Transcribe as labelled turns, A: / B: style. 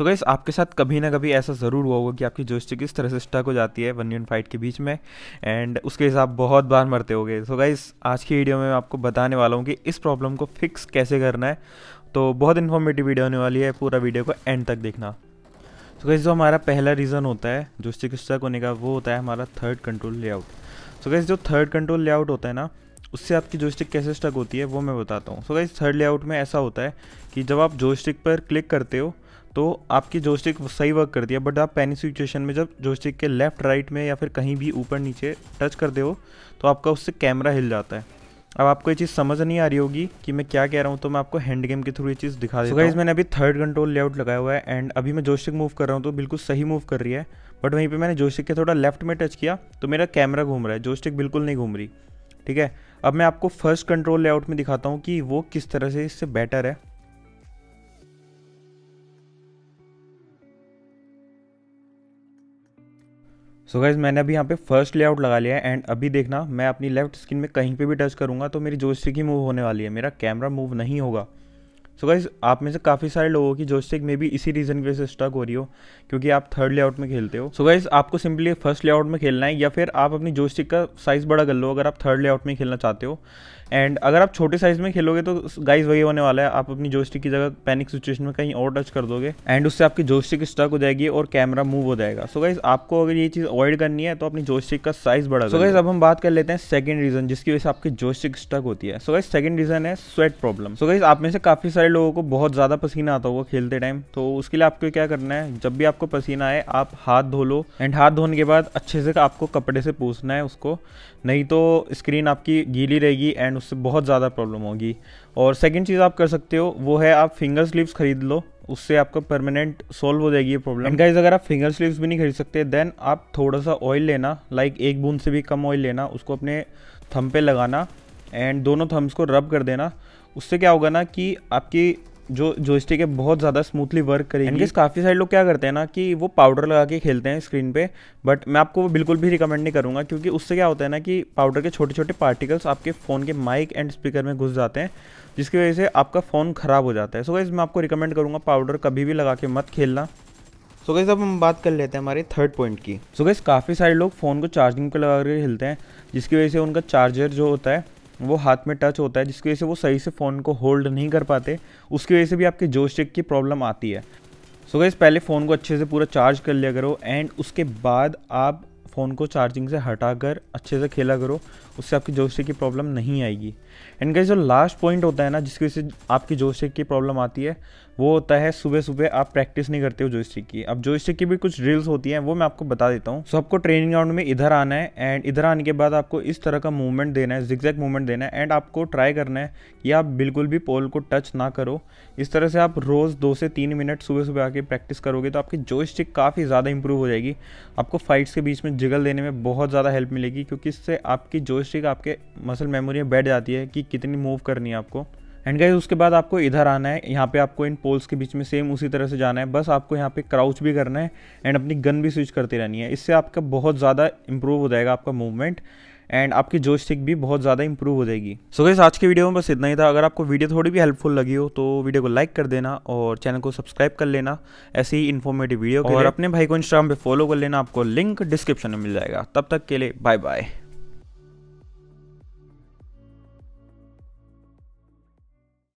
A: so guys आपके साथ कभी ना कभी ऐसा ज़रूर हुआ होगा कि आपकी जोस्टिक इस तरह से स्टक हो जाती है वन यून फाइट के बीच में एंड उसके हिसाब बहुत बार मरते गए सो गाइस आज की वीडियो में मैं आपको बताने वाला हूँ कि इस प्रॉब्लम को फिक्स कैसे करना है तो बहुत इन्फॉर्मेटिव वीडियो होने वाली है पूरा वीडियो को एंड तक देखना सो गाइस जो हमारा पहला रीज़न होता है जोस्टिक स्टक होने का वो होता है हमारा third control layout so guys जो थर्ड कंट्रोल लेआउट होता है ना उससे आपकी जोस्टिक कैसे स्टक होती है वो मैं बताता हूँ सो गाइज थर्ड लेआउट में ऐसा होता है कि जब आप जोस्टिक पर क्लिक करते हो तो आपकी जोस्टिक सही वर्क करती है बट आप पैनिक सिचुएशन में जब जोस्टिक के लेफ़्ट राइट में या फिर कहीं भी ऊपर नीचे टच कर दे हो तो आपका उससे कैमरा हिल जाता है अब आपको ये चीज़ समझ नहीं आ रही होगी कि मैं क्या कह रहा हूँ तो मैं आपको हैंड गेम के थ्रू ये चीज़ दिखा देता so मैंने अभी थर्ड कंट्रोल लेआउट लगाया हुआ है एंड अभी मैं जोस्टिक मूव कर रहा हूँ तो बिल्कुल सही मूव कर रही है बट वहीं पे मैंने जोस्टिक के थोड़ा लेफ्ट में टच किया तो मेरा कैमरा घूम रहा है जोस्टिक बिल्कुल नहीं घूम रही ठीक है अब मैं आपको फर्स्ट कंट्रोल लेआउट में दिखाता हूँ कि वो किस तरह से इससे बेटर है सो so गाइज मैंने अभी यहाँ पे फर्स्ट लेआउट लगा लिया है एंड अभी देखना मैं अपनी लेफ्ट स्क्रीन में कहीं पे भी टच करूँगा तो मेरी जो ही मूव होने वाली है मेरा कैमरा मूव नहीं होगा सो गाइज आप में से काफ़ी सारे लोगों की जोस्टिक में भी इसी रीज़न की वजह से स्टक हो रही हो क्योंकि आप थर्ड लेआउट में खेलते हो सो गाइज आपको सिंपली फर्स्ट लेआउट में खेलना है या फिर आप अपनी जोस्टिक का साइज़ बड़ा कर लो अगर आप थर्ड लेआउट में खेलना चाहते हो एंड अगर आप छोटे साइज़ में खेलोगे तो गाइज वही होने वाला है आप अपनी जोस्टिक की जगह पैनिक सिचुएशन में कहीं और टच कर दोगे एंड उससे आपकी जोस्टिक स्टक हो जाएगी और कैमरा मूव हो जाएगा सो गाइज आपको अगर ये चीज़ अवॉइड करनी है तो अपनी जोस्टिक का साइज़ बढ़ा सो गाइज अब हम बात कर लेते हैं सेकेंड रीज़न जिसकी वजह से आपकी जोस्टिक स्टक होती है सो गाइज सेकंड रीज़न है स्वेट प्रॉब्लम सो गाइज आप में से काफ़ी सारे रिटायर्ड लोगों को बहुत ज़्यादा पसीना आता होगा खेलते टाइम तो उसके लिए आपको क्या करना है जब भी आपको पसीना आए आप हाथ धो लो एंड हाथ धोने के बाद अच्छे से आपको कपड़े से पूछना है उसको नहीं तो स्क्रीन आपकी गीली रहेगी एंड उससे बहुत ज़्यादा प्रॉब्लम होगी और सेकेंड चीज़ आप कर सकते हो वो है आप फिंगर स्लीव्स खरीद लो उससे आपका परमानेंट सॉल्व हो जाएगी ये प्रॉब्लम गाइज अगर आप फिंगर स्लीव्स भी नहीं खरीद सकते देन आप थोड़ा सा ऑयल लेना लाइक एक बूंद से भी कम ऑयल लेना उसको अपने थम पे लगाना एंड दोनों थम्स को रब कर देना उससे क्या होगा ना कि आपकी जो जो स्टिक है बहुत ज़्यादा स्मूथली वर्क करेगी इनकेस काफ़ी सारे लोग क्या करते हैं ना कि वो पाउडर लगा के खेलते हैं स्क्रीन पे बट मैं आपको बिल्कुल भी रिकमेंड नहीं करूँगा क्योंकि उससे क्या होता है ना कि पाउडर के छोटे छोटे पार्टिकल्स आपके फ़ोन के माइक एंड स्पीकर में घुस जाते हैं जिसकी वजह से आपका फ़ोन ख़राब हो जाता है सो so गाइज़ मैं आपको रिकमेंड करूँगा पाउडर कभी भी लगा के मत खेलना सो गैस अब हम बात कर लेते हैं हमारे थर्ड पॉइंट की सो गाइज़ गैस काफ़ी सारे लोग फ़ोन को चार्जिंग पर लगा कर खेलते हैं जिसकी वजह से उनका चार्जर जो होता है वो हाथ में टच होता है जिसकी वजह से वो सही से फ़ोन को होल्ड नहीं कर पाते उसकी वजह से भी आपके चेक की प्रॉब्लम आती है सो so गैस पहले फ़ोन को अच्छे से पूरा चार्ज कर लिया करो एंड उसके बाद आप फ़ोन को चार्जिंग से हटा कर अच्छे से खेला करो उससे आपकी जोस्टिक की प्रॉब्लम नहीं आएगी एंड गाइस जो लास्ट पॉइंट होता है ना जिसकी वजह से आपकी जोस्टिक की प्रॉब्लम आती है वो होता है सुबह सुबह आप प्रैक्टिस नहीं करते हो जोस्टिक की अब जोस्टिक की भी कुछ ड्रिल्स होती हैं वो मैं आपको बता देता हूँ सो आपको ट्रेनिंग ग्राउंड में इधर आना है एंड इधर आने के बाद आपको इस तरह का मूवमेंट देना है जिक्जैक मूवमेंट देना है एंड आपको ट्राई करना है कि आप बिल्कुल भी पोल को टच ना करो इस तरह से आप रोज़ दो से तीन मिनट सुबह सुबह आके प्रैक्टिस करोगे तो आपकी जोस्टिक काफ़ी ज़्यादा इंप्रूव हो जाएगी आपको फाइट्स के बीच में जिगल देने में बहुत ज़्यादा हेल्प मिलेगी क्योंकि इससे आपकी जोस्टिक आपके मसल मेमोरी में बैठ जाती है कि कितनी मूव करनी है आपको एंड गाइज उसके बाद आपको इधर आना है यहाँ पे आपको इन पोल्स के बीच में सेम उसी तरह से जाना है बस आपको यहाँ पे क्राउच भी करना है एंड अपनी गन भी स्विच करती रहनी है इससे आपका बहुत ज़्यादा इंप्रूव हो जाएगा आपका मूवमेंट एंड आपकी जो स्टिक भी बहुत ज़्यादा इंप्रूव हो जाएगी सो गैस आज के वीडियो में बस इतना ही था अगर आपको वीडियो थोड़ी भी हेल्पफुल लगी हो तो वीडियो को लाइक कर देना और चैनल को सब्सक्राइब कर लेना ऐसी ही इन्फॉर्मेटिव वीडियो और अपने भाई को इंस्टाग्राम पर फॉलो कर लेना आपको लिंक डिस्क्रिप्शन में मिल जाएगा तब तक के लिए बाय बाय